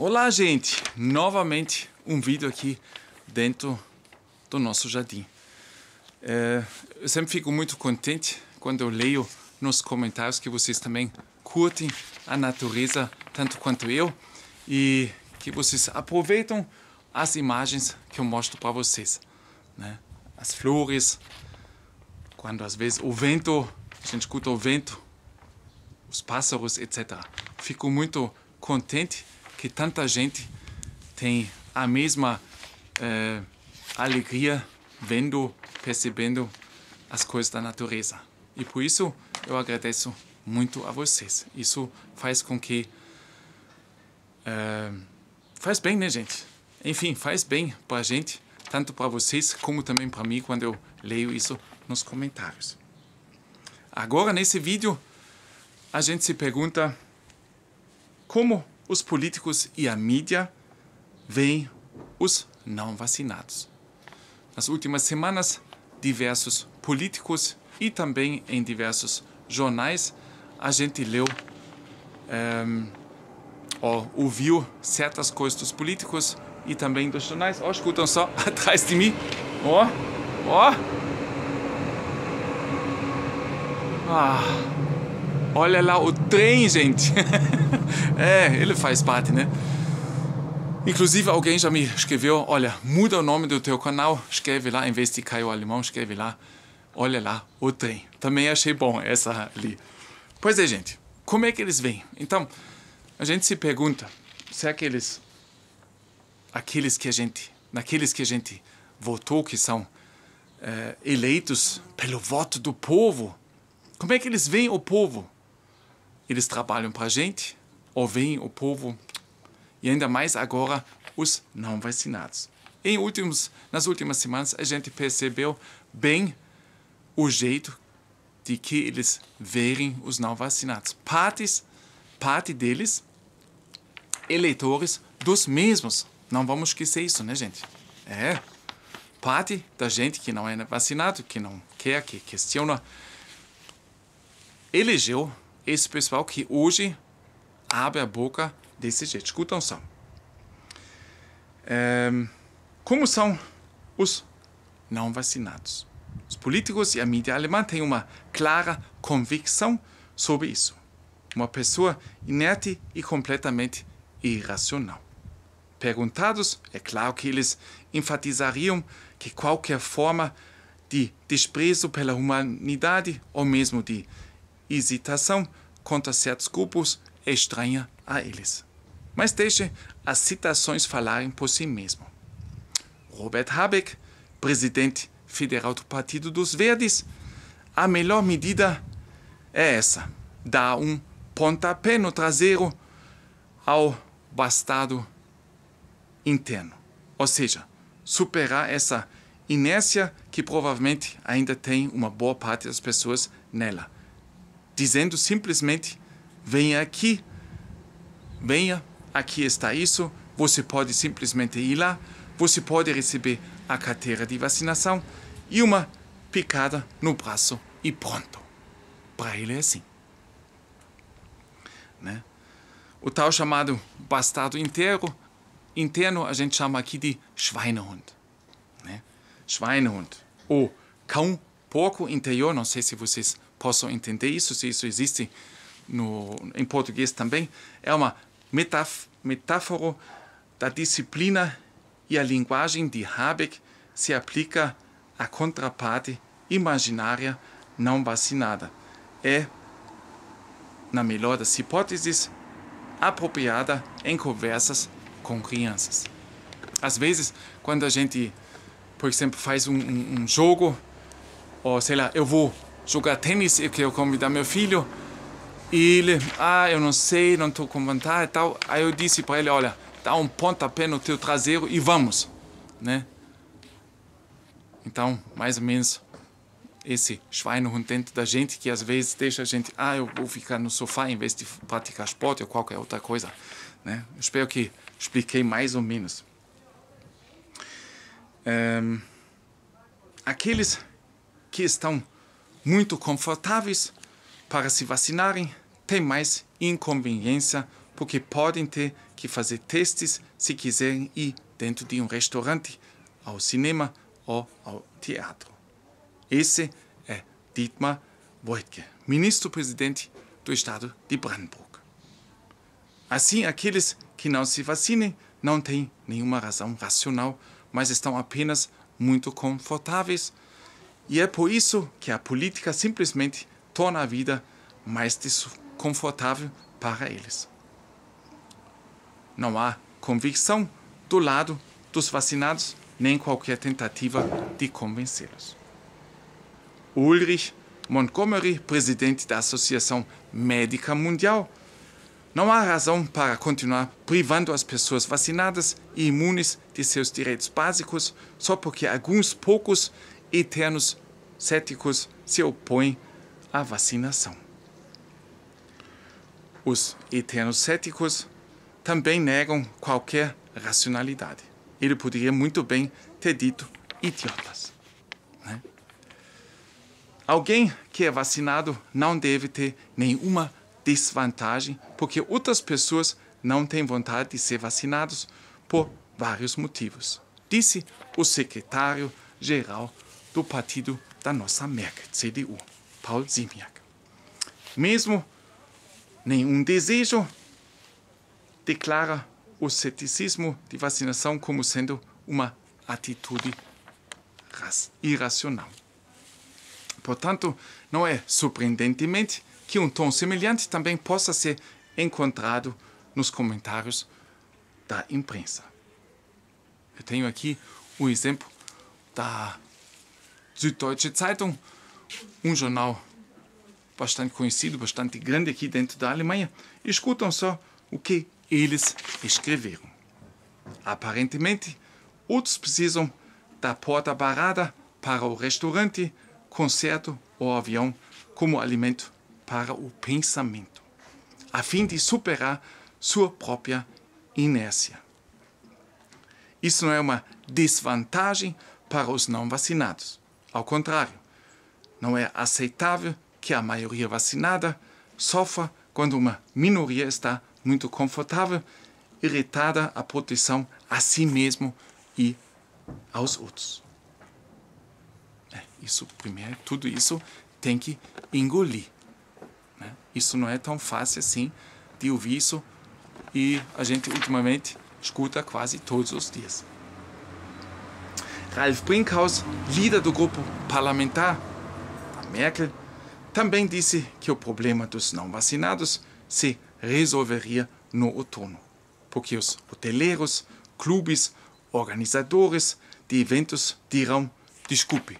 Olá, gente! Novamente um vídeo aqui dentro do nosso jardim. É, eu sempre fico muito contente quando eu leio nos comentários que vocês também curtem a natureza tanto quanto eu e que vocês aproveitam as imagens que eu mostro para vocês. Né? As flores, quando às vezes o vento, a gente escuta o vento, os pássaros, etc. Fico muito contente que tanta gente tem a mesma eh, alegria vendo, percebendo as coisas da natureza. E por isso eu agradeço muito a vocês. Isso faz com que. Eh, faz bem, né, gente? Enfim, faz bem para a gente, tanto para vocês como também para mim quando eu leio isso nos comentários. Agora, nesse vídeo, a gente se pergunta como os políticos e a mídia veem os não vacinados. Nas últimas semanas, diversos políticos e também em diversos jornais, a gente leu um, ehm, ou ouviu certas coisas dos políticos e também dos jornais. Ó, oh, escutam só, atrás de mim. Ó, oh, ó. Oh. Ah, olha lá o trem, gente. é, ele faz parte, né? Inclusive, alguém já me escreveu: olha, muda o nome do teu canal, escreve lá, em vez de Caio Alemão, escreve lá, olha lá, o trem. Também achei bom essa ali. Pois é, gente, como é que eles vêm? Então, a gente se pergunta: será que eles, aqueles que a gente, naqueles que a gente votou, que são é, eleitos pelo voto do povo, como é que eles veem o povo? Eles trabalham para a gente, ouvem o povo e ainda mais agora os não vacinados. Em últimos, nas últimas semanas, a gente percebeu bem o jeito de que eles verem os não vacinados. Partes, parte deles, eleitores dos mesmos. Não vamos esquecer isso, né, gente? É. Parte da gente que não é vacinado, que não quer, que questiona, elegeu esse pessoal que hoje abre a boca desse jeito. Escutam só. É, ehm, como são os não vacinados? Os políticos e a mídia alemã têm uma clara convicção sobre isso. Uma pessoa inerte e completamente irracional. Perguntados, é claro que eles enfatizariam que qualquer forma de desprezo pela humanidade ou mesmo de hesitação contra certos grupos é estranha a eles. Mas deixe as citações falarem por si mesmo. Robert Habeck, presidente federal do Partido dos Verdes, a melhor medida é essa: dar um pontapé no traseiro ao bastardo interno. Ou seja, superar essa inércia que provavelmente ainda tem uma boa parte das pessoas nela, dizendo simplesmente venha aqui, venha, aqui está isso. Você pode simplesmente ir lá, você pode receber a carteira de vacinação e uma picada no braço e pronto. Para ele é assim. Né? O tal chamado bastardo interno, interno, a gente chama aqui de Schweinehund. Né? Schweinehund. Ou cão, porco interior, não sei se vocês possam entender isso, se isso existe no, em português também, é uma metáfora da disciplina e a linguagem de Habeck se aplica à contraparte imaginária não vacinada. É, na melhor das hipóteses, apropriada em conversas com crianças. Às vezes, quando a gente, por exemplo, faz um, um, um jogo, ou sei lá, eu vou jogar tênis, e quero convidar meu filho, e ele, ah, eu não sei, não estou com vontade e tal. Aí eu disse para ele, olha, dá um pontapé no teu traseiro e vamos, né? Então, mais ou menos esse Schweinehund dentro da gente que às vezes deixa a gente, ah, eu vou ficar no sofá em vez de praticar esporte ou qualquer outra coisa, né? espero que expliquei mais ou menos. Um, ehm, aqueles que estão muito confortáveis para se vacinarem, tem mais inconveniência, porque podem ter que fazer testes se quiserem ir dentro de um restaurante, ao cinema ou ao teatro. Esse é Dietmar Woidke, ministro-presidente do estado de Brandenburg. Assim, aqueles que não se vacinem não têm nenhuma razão racional, mas estão apenas muito confortáveis. E é por isso que a política simplesmente torna a vida mais desconfortável para eles. Não há convicção do lado dos vacinados, nem qualquer tentativa de convencê-los. Ulrich Montgomery, presidente da Associação Médica Mundial, não há razão para continuar privando as pessoas vacinadas e imunes de seus direitos básicos só porque alguns poucos eternos céticos se opõem a vacinação. Os eternos céticos também negam qualquer racionalidade. Ele poderia muito bem ter dito idiotas. Né? Alguém que é vacinado não deve ter nenhuma desvantagem, porque outras pessoas não têm vontade de ser vacinados por vários motivos, disse o secretário-geral do partido da nossa Merkel, CDU. Paul Ziemiak. Mesmo nenhum desejo declara o ceticismo de vacinação como sendo uma atitude irracional. Portanto, não é surpreendentemente que um tom semelhante também possa ser encontrado nos comentários da imprensa. Eu tenho aqui o exemplo da Süddeutsche Zeitung, um jornal bastante conhecido, bastante grande aqui dentro da Alemanha. Escutam só o que eles escreveram. Aparentemente, outros precisam da porta barrada para o restaurante, concerto ou avião como alimento para o pensamento, a fim de superar sua própria inércia. Isso não é uma desvantagem para os não vacinados. Ao contrário, não é aceitável que a maioria vacinada sofra quando uma minoria está muito confortável, irritada à proteção a si mesmo e aos outros. É, isso primeiro, tudo isso tem que engolir. Né? Isso não é tão fácil assim de ouvir isso e a gente ultimamente escuta quase todos os dias. Ralf Brinkhaus, líder do grupo parlamentar Merkel também disse que o problema dos não vacinados se resolveria no outono, porque os hoteleiros, clubes, organizadores de eventos dirão: desculpe,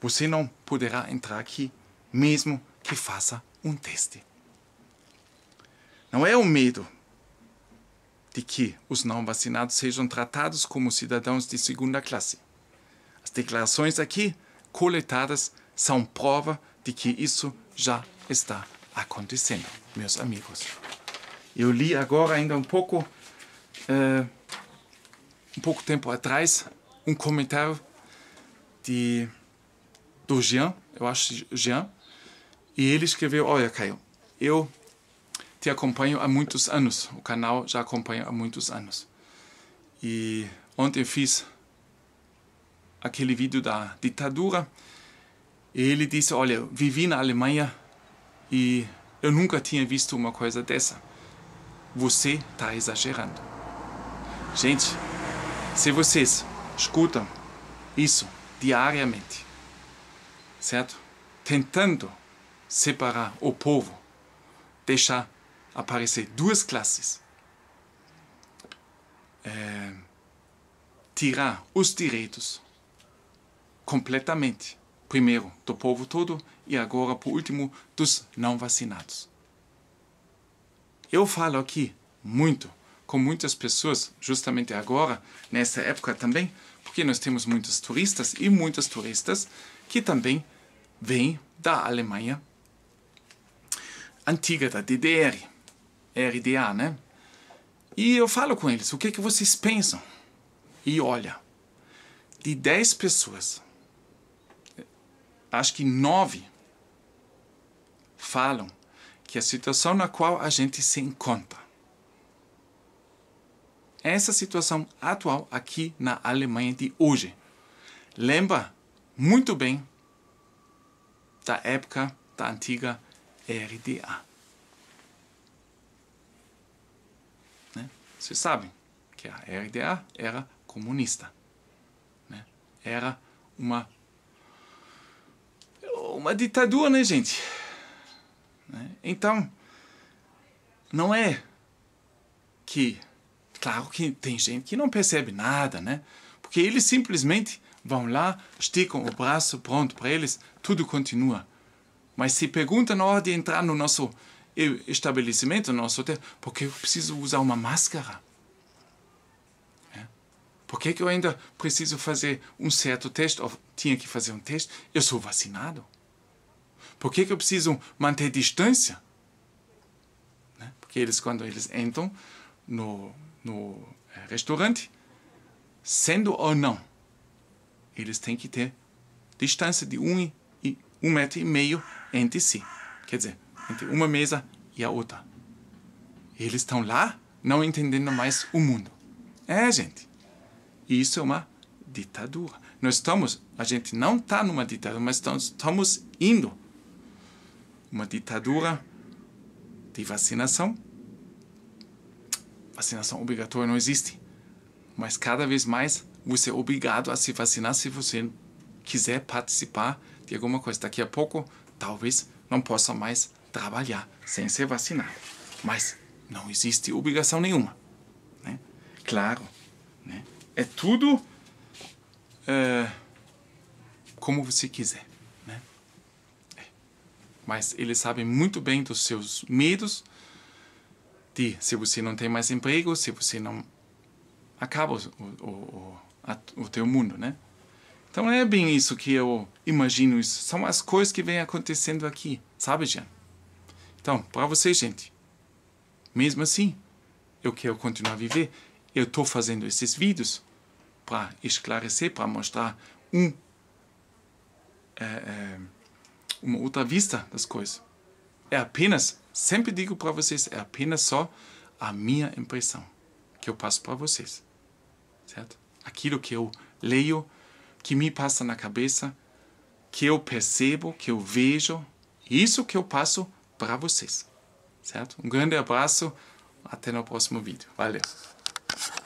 você não poderá entrar aqui, mesmo que faça um teste. Não é o medo de que os não vacinados sejam tratados como cidadãos de segunda classe. As declarações aqui, coletadas são prova de que isso já está acontecendo, meus amigos. Eu li agora ainda um pouco, uh, um pouco tempo atrás, um comentário de, do Jean, eu acho é Jean, e ele escreveu, olha Caio, eu te acompanho há muitos anos, o canal já acompanha há muitos anos. E ontem fiz aquele vídeo da ditadura ele disse, olha, vivi na Alemanha e eu nunca tinha visto uma coisa dessa. Você está exagerando. Gente, se vocês escutam isso diariamente, certo? Tentando separar o povo, deixar aparecer duas classes, é, tirar os direitos completamente primeiro do povo todo e agora, por último, dos não vacinados. Eu falo aqui muito com muitas pessoas, justamente agora, nessa época também, porque nós temos muitos turistas e muitas turistas que também vêm da Alemanha antiga, da DDR, RDA, né? E eu falo com eles, o que, é que vocês pensam? E olha, de 10 pessoas, acho que nove falam que a situação na qual a gente se encontra, essa situação atual aqui na Alemanha de hoje, lembra muito bem da época da antiga RDA. Né? Vocês sabem que a RDA era comunista, né? era uma uma ditadura, né, gente? Né? Então, não é que. Claro que tem gente que não percebe nada, né? Porque eles simplesmente vão lá, esticam o braço, pronto, para eles tudo continua. Mas se pergunta na hora de entrar no nosso estabelecimento, no nosso hotel, por que eu preciso usar uma máscara? É. Por que, que eu ainda preciso fazer um certo teste? Ou tinha que fazer um teste? Eu sou vacinado. Por que, que eu preciso manter distância? Né? Porque eles, quando eles entram no, no eh, restaurante, sendo ou não, eles têm que ter distância de um, e, um metro e meio entre si. Quer dizer, entre uma mesa e a outra. Eles estão lá não entendendo mais o mundo. É, gente. Isso é uma ditadura. Nós estamos, a gente não está numa ditadura, mas estamos, estamos indo uma ditadura de vacinação. Vacinação obrigatória não existe, mas cada vez mais você é obrigado a se vacinar se você quiser participar de alguma coisa. Daqui a pouco, talvez não possa mais trabalhar sem ser vacinado. Mas não existe obrigação nenhuma. Né? Claro, né? é tudo uh, como você quiser mas eles sabem muito bem dos seus medos de se você não tem mais emprego, se você não acaba o, o, o, teu mundo, né? Então é bem isso que eu imagino. Isso. São as coisas que vêm acontecendo aqui, sabe, Jean? Então, para você, gente, mesmo assim, eu quero continuar a viver. Eu estou fazendo esses vídeos para esclarecer, para mostrar um. É, é, uma outra vista das coisas. É er apenas, sempre digo para vocês, é er apenas só a minha impressão que eu passo para vocês. Certo? Aquilo que eu leio, que me passa na cabeça, que eu percebo, que eu vejo, isso que eu passo para vocês. Certo? Um grande abraço, até no próximo vídeo. Valeu!